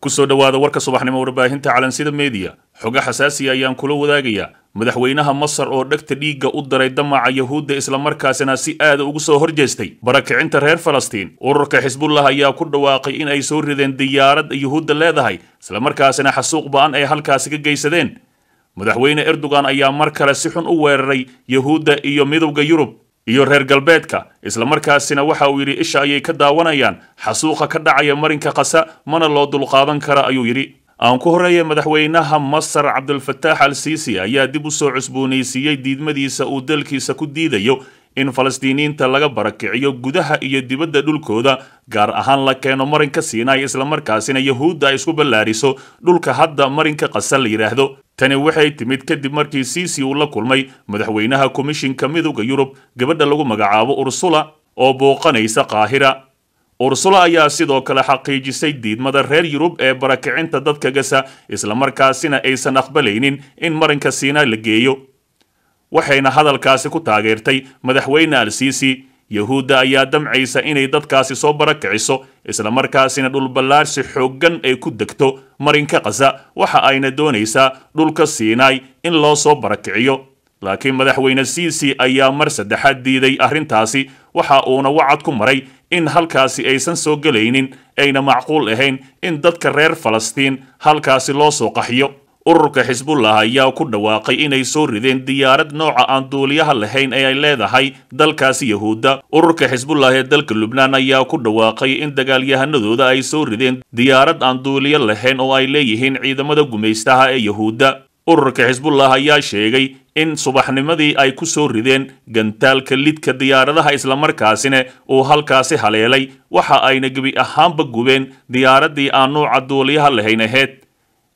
kusoo dhowaada warka subaxnimo warbaahinta calansida meediya xoga xasaasiya ayaan kula wadaagayaa madaxweynaha masar oo dhegta dhiigga u daray damaca yahuudda islamarkaasina si aada ugu soo horjeestay barakicinta reer falastiin ururka xisbullah ayaa ku dhawaaqay in ay soo rideen diyaarad yuhuudda leedahay isla markaasina xasuuq ba-an ay halkaasi ka geysadeen madaxweyne erdogan ayaa mar kale si xun u weeraray yahuudda iyo midowda yurub iyo reer galbeedka islamarkaasina waxa uu yidhi isha ayay ka daawanayaan xasuuqa ka dhacaya marinka qasa mana loo dulqaadan kara ayuu yidhi aan ku horreeya madaxweynaha masar cabdulfataax al siisi ayaa dib u soo cusboonaysiiyey diidmadiisa uu dalkiisa ku diidayo in falastiiniyiinta laga barakiciyo gudaha iyo dibadda dhulkooda gaar ahaan la keeno marinka siinaay islamarkaasina yahuudda ay isku ballaariso dhulka hadda marinka qasa la yidhaahdo tani waxay timid kadib markii siisi uu la kulmay madaxweynaha komishinka midowda yurub gabadha lagu magacaabo ursula oo booqanaysa qaahira ursula ayaa sidoo kale xaqiijisay diidmada reer yurub ee barakicinta dadka gasa isla markaasina aysan aqbalaynin in marinka siina la geeyo waxayna hadalkaasi ku taageertay madaxweyne al siisi yahuudda ayaa damcaysa inay dadkaasi soo barakiciso isla markaasina dhulballaarsi xooggan ay ku degto marinka khaza waxa ayna doonaysaa dhulka siinaay in loo soo barakiciyo laakiin madaxweyne siisi ayaa mar saddexaad diiday arrintaasi waxa uuna wacad ku maray in halkaasi aysan soo gelaynin ayna macquul ahayn in dadka reer falastiin halkaasi loo soo qaxiyo ururka xisbullah ayaa ku dhawaaqay inay soo rideen diyaarad nooca aan duuliyaha lahayn ee ay leedahay dalkaasi yahuudda ururka xisbullah ee dalka lubnaan ayaa ku dhawaaqay in dagaalyahanadooda ay soo rideen diyaarad aan duuliyo lahayn oo ay leeyihiin ciidamada gumaystaha ee yahuudda ururka xisbullah ayaa sheegay in subaxnimadii ay ku soo rideen gantaalka lidka diyaaradaha islamarkaasina uu halkaasi haleelay waxa ayna gebi ahaanba gubeen diyaaraddii aan nuuca duuliyaha lahayn aheyd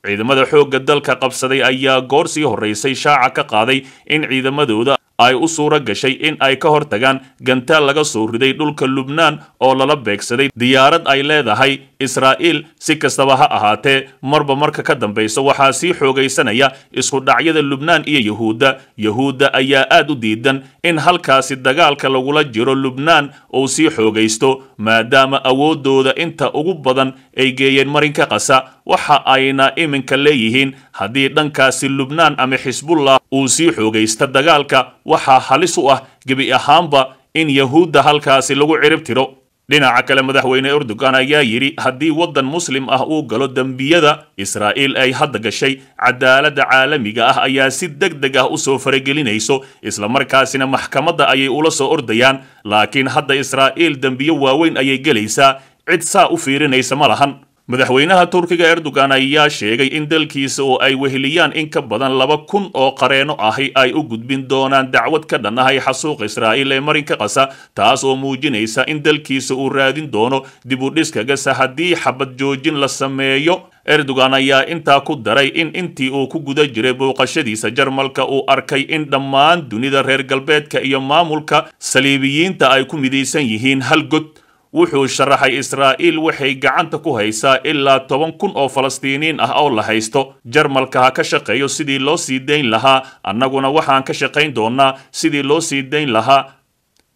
ciidamada xoogga dalka qabsaday ayaa goor sii horraysay shaaca ka qaaday in ciidamadooda ay u suura gashay in ay ka hortagaan gantaal laga soo riday dhulka lubnaan oo lala beegsaday diyaarad ay leedahay israa'iil si kastaba ha ahaatee marba marka ka dambaysa waxaa sii xoogaysanaya iskudhacyada lubnaan iyo yahuudda yahuudda ayaa aad u diidan in halkaasi dagaalka lagula jiro lubnaan uu sii xoogaysto maadaama awooddooda inta ugu badan ay geeyeen marinka qasa waxa ayna iminka leeyihiin haddii dhankaasi lubnaan ama xisbullah uu sii xoogaysta dagaalka waxaa halis u ah gebi ahaanba in yahuudda halkaasi lagu cirib tiro dhinaca kale madaxweyne erdogan ayaa yidhi haddii waddan muslim ah uu galo dembiyada israa'iil ay hadda gashay cadaaladda caalamiga ah ayaa si deg deg ah usoo faragelinayso isla markaasina maxkamadda ayay ula soo ordayaan laakiin hadda israa'iil dembiyo waaweyn ayay gelaysaa cid saa u fiirinaysa ma lahan madaxweynaha turkiga erdogan ayaa sheegay in dalkiisa oo ay weheliyaan in ka badan laba kun oo qareeno ahi ay u gudbin doonaan dacwad ka dhan ahay xasuuq israa'iil ee marinka qasa taas oo muujinaysa in dalkiisa uu raadin doono dibudhiska gasa haddii xabad joojin la sameeyo erdogan ayaa intaa ku daray in intii uu ku guda jiray booqashadiisa jarmalka uu arkay in dhammaan dunida reer galbeedka iyo maamulka saliibiyiinta ay ku midaysan yihiin hal god wuxuu sharaxay israa'iil waxay gacanta ku haysaa ilaa toban kun oo falastiiniin ah oo la haysto jarmalka ha ka shaqeeyo sidii loo sii dayn lahaa annaguna waxaan ka shaqayn doonnaa sidii loo sii dayn lahaa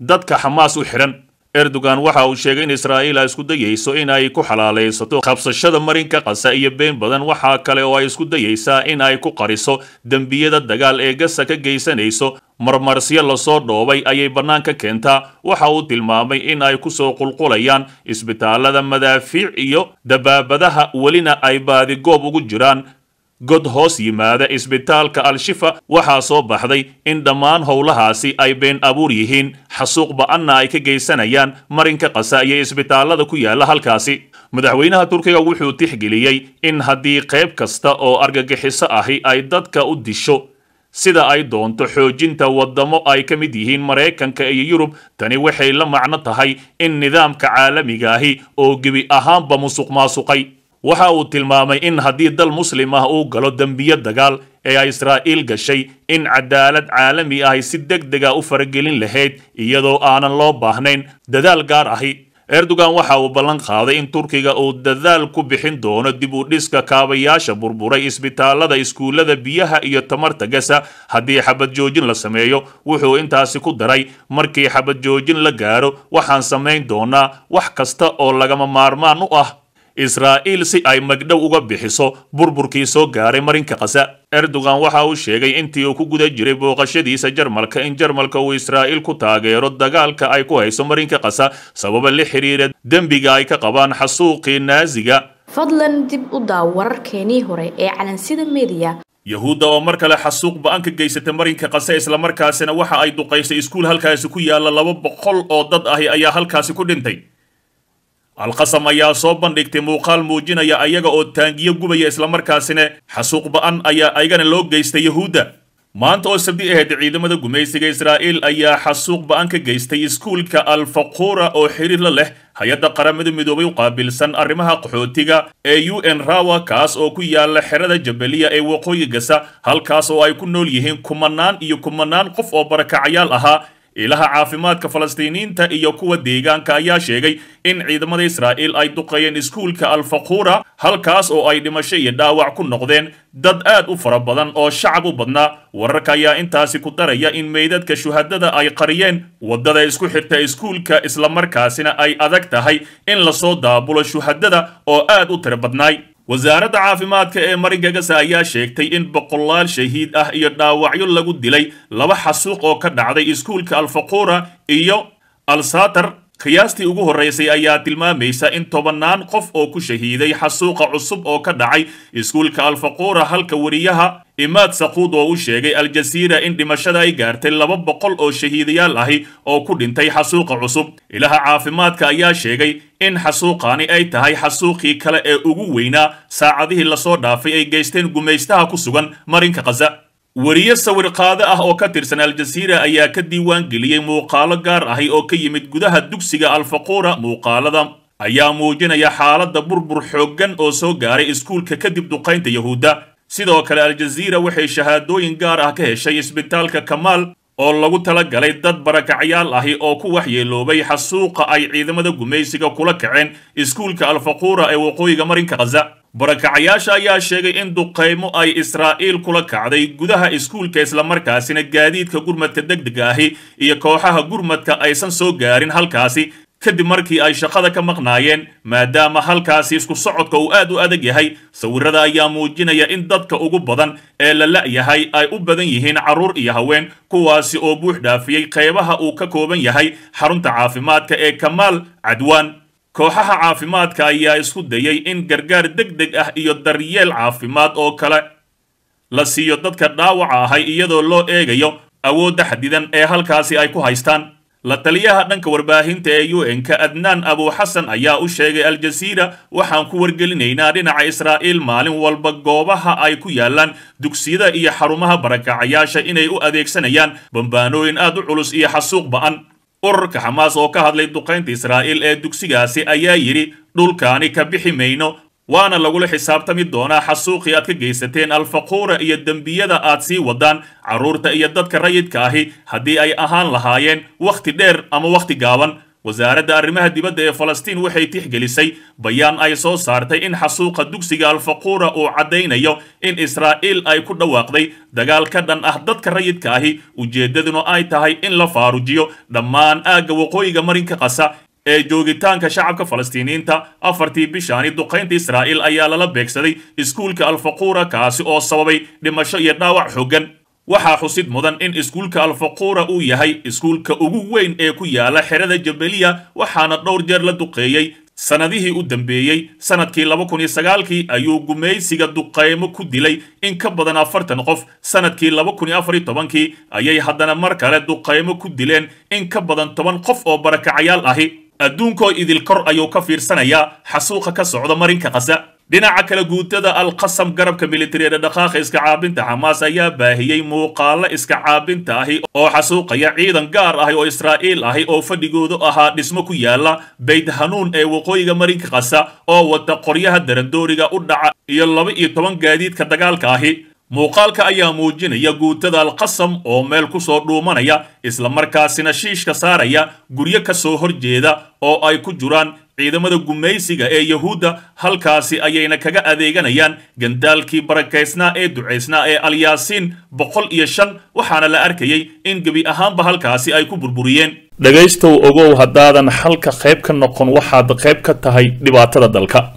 dadka xamaas u xidhan erdogan waxa uu sheegay in israa'iil ay isku dayayso in ay ku xalaalaysato qabsashada marinka kasa iyo been badan waxaa kale oo ay isku dayaysaa in ay ku qariso dembiyada dagaal ee gasa ka geysanayso marmarsiyo lasoo dhoobay ayay bannaanka keenta waxa uu tilmaamay in ay ku soo qulqulayaan isbitaalada madaafiic iyo dabaabadaha welina ay baadigoob ugu jiraan god hoos yimaada isbitaalka al-shifa waxaa soo baxday in dhammaan howlahaasi ay been abuur yihiin xasuuq ba-anna ay ka geysanayaan marinka qasa iyo isbitaalada ku yaalla halkaasi madaxweynaha turkiga wuxuu tixgeliyey in haddii qayb kasta oo argagixiso ahi ay dadka u disho sida ay doonto xoojinta wadamo ay ka mid yihiin maraykanka iyo yurub tani waxay la macno tahay in nidaamka caalamigaahi oo gebi ahaanba musuq maasuqay waxa uu tilmaamay in haddii dal muslim ah uu galo dembiyo dagaal ee ay israa'iil gashay in cadaalad caalami ahi si deg dega ah u faragelin lahayd iyadoo aanan loo baahnayn dadaal gaar ahi erdogan waxa uu ballan qaaday in turkiga uu dadaal ku bixin doono dib u dhiska kaabayaasha burburay isbitaalada iskuullada biyaha iyo tamarta gasa haddii xabad joojin la sameeyo wuxuu intaasi ku daray markii xabad joojin la gaaro waxaan samayn doonaa wax kasta oo lagama maarmaan u ah israa'iil si ay magdhow uga bixiso burburkii soo gaaray marinka kasa erdogan waxa uu sheegay intii uu ku guda jiray booqashadiisa jarmalka in jarmalka uu israa'iil ku taageero dagaalka ay ku hayso marinka qasa sababa la xiriira dembiga ay ka qabaan xasuuqii naasiga fadlan dib u daaw wararkeenii hore ee calansida mediya yahuudda oo mar kale xasuuq ba-an ka geysata marinka qase islamarkaasina waxa ay duqaysay iskuul halkaasi ku yaalla laba boqol oo dad ahi ayaa halkaasi ku dhintay alqasam ayaa soo bandhigtay muuqaal muujinaya ayaga oo taangiyo gubaya islamarkaasina xasuuq ba'an ayaa ayagana loo geystay yahuudda maanta oo sabdi ahayd ciidamada gumaysiga israa'iil ayaa xasuuq ba'an ka geystay iskuulka alfaquura oo xiriir la leh hay-adda qaramada midoobay u qaabilsan arrimaha qaxootiga ee u n rawa kaas oo ku yaalla xerada jabeliya ee waqooyi gasa halkaas oo ay ku nool yihiin kumanaan iyo kumanaan qof oo barakacayaal ahaa ilaha caafimaadka falastiiniinta iyo kuwa deegaanka ayaa sheegay in ciidamada israa'iil ay duqeeyeen iskuulka alfaquura halkaas oo ay dhimasho iyo dhaawac ku noqdeen dad aad u fara badan oo shacab u badnaa wararka ayaa intaasi ku daraya in meydadka shuhadada ay qariyeen waddada isku xirta iskuulka islamarkaasina ay adag tahay in lasoo daabulo shuhadada oo aad u tira badnaay wasaaradda caafimaadka ee maringagas ayaa sheegtay in boqolaal shahiid ah iyo dhaawacyo lagu dilay laba xasuuq oo ka dhacday iskuulka alfaquura iyo alsatar qiyaastii ugu horraysay ayaa tilmaamaysa in tobannaan qof oo ku shahiiday xasuuqa cusub oo ka dhacay iskuulka alfaquura halka wariyaha imaad sakuud oo u sheegay aljasiira in dhimashada ay gaartay laba boqol oo shahiidayaal ahi oo ku dhintay xasuuqa cusub ilaha caafimaadka ayaa sheegay in xasuuqaani ay tahay xasuuqii kale ee ugu weynaa saacadihii lasoo dhaafay ay geysteen gumaystaha ku sugan marinka khaza weriye sawirqaado ah oo ka tirsan al ayaa ka diiwaan geliyey muuqaalo gaar ahi oo ka yimid gudaha dugsiga alfaquura muuqaalada ayaa muujinaya xaaladda burbur xooggan oo soo gaaray iskuulka kadib duqaynta yahuudda sidoo kale al-jasiira waxay shahaadooyin gaar ah ka heshay isbitaalka kamaal oo lagu tala galay dad barakacyaal ahi oo ku waxyeeloobay xasuuqa ay ciidamada gumaysiga kula kaceen iskuulka alfaquura ee waqooyiga marinka khaza barakacyaasha ayaa sheegay in duqaymo ay israa'iil kula kacday gudaha iskuulka islamarkaasina gaadiidka gurmadka deg dega ahi iyo kooxaha gurmadka aysan soo gaarin halkaasi kadib markii ay shaqada ka maqnaayeen maadaama halkaasi isku socodka uu aad u adag yahay sawirrada ayaa muujinaya in dadka ugu badan ee la la'yahay ay u badan yihiin carruur iyo haween kuwaasi oo buux dhaafiyey qaybaha uu ka kooban yahay xarunta caafimaadka ee kamaal cadwaan kooxaha caafimaadka ayaa isku dayey in gargaar deg deg ah iyo daryeel caafimaad oo kale la siiyo dadka dhaawaca ahay iyadoo loo eegayo awoodda xadidan ee halkaasi ay ku haystaan la taliyaha dhanka warbaahinta ee u n ka adnaan abu xasan ayaa u sheegay al waxaan ku wargelinaynaa dhinaca israa'iil maalin walba goobaha ay ku yaallaan dugsiyada iyo xarumaha barakacayaasha inay u adeegsanayaan bambaanooyin aad u culus iyo xasuuq ba'an ururka xamaas oo ka hadlay duqaynta israa'iil ee dugsigaasi ayaa yidhi dhulkaani ka bixi mayno waana lagula xisaabtami doonaa xasuuqii aad ka geysateen alfaquura iyo dembiyada aad sii waddaan carruurta iyo dadka rayidka ahi haddii ay ahaan lahaayeen wakhti dheer ama wakhti gaaban wasaaradda arrimaha dibadda ee falastiin waxay tixgelisay bayaan ay soo saartay in xasuuqa dugsiga alfaquura uu caddaynayo in israa'iil ay ku dhawaaqday dagaal ka dhan ah dadka rayidka ahi ujeeddaduna ay tahay in la faarujiyo dhammaan aagga waqooyiga marinka qasa ee joogitaanka shacabka falastiiniinta afartii bishaani duqaynta israa'iil ayaa lala beegsaday iskuulka alfaquura kaasi oo sababay dhimasho iyo dhaawac xooggan waxaa xusid mudan in iskuulka alfaquura uu yahay iskuulka ugu weyn ee ku yaala xerada jabeliya waxaana dhowr jeer la duqeeyey sannadihii u dambeeyey sannadkii laba kun iyo sagaalkii ayuu gumaysiga duqaymo ku dilay in ka badan afartan qof sannadkii laba kun iyo afar iyo tobankii ayay haddana mar kale duqaymo ku dileen in ka badan toban qof oo barakacyaal ahi adduunkoo idinkor ayuu ka fiirsanayaa xasuuqa ka socda marinka qasa dhinaca kale guutada alqasam garabka militariyeeda dhaqaaqa iskacaabinta xamaas ayaa baahiyey muuqaallo iska caabinta ahi oo xasuuqaya ciidan gaar ahi oo israa'iil ahi oo fadhigoodu ahaa dhismo ku yaalla bayd hanuun ee waqooyiga marinka qasa oo wata qoryaha darandooriga u dhaca iyo laba iyo toban gaadiidka dagaalka ahi muuqaalka ayaa muujinaya guutada alqasam oo meel ku soo dhuumanaya isla markaasina shiishka saaraya guryo ka soo horjeeda oo ay ku jiraan ciidamada gumaysiga ee yahuudda halkaasi ayayna kaga adeeganayaan gandaalkii barakaysnaa ee ducaysnaa ee alyaasiin boqol iyo shan waxaana la arkayay in gebi ahaanba halkaasi ay ku burburiyeen dhegaystow ogow haddaadan xalka qayb ka noqon waxaad qayb ka tahay dhibaatada dalka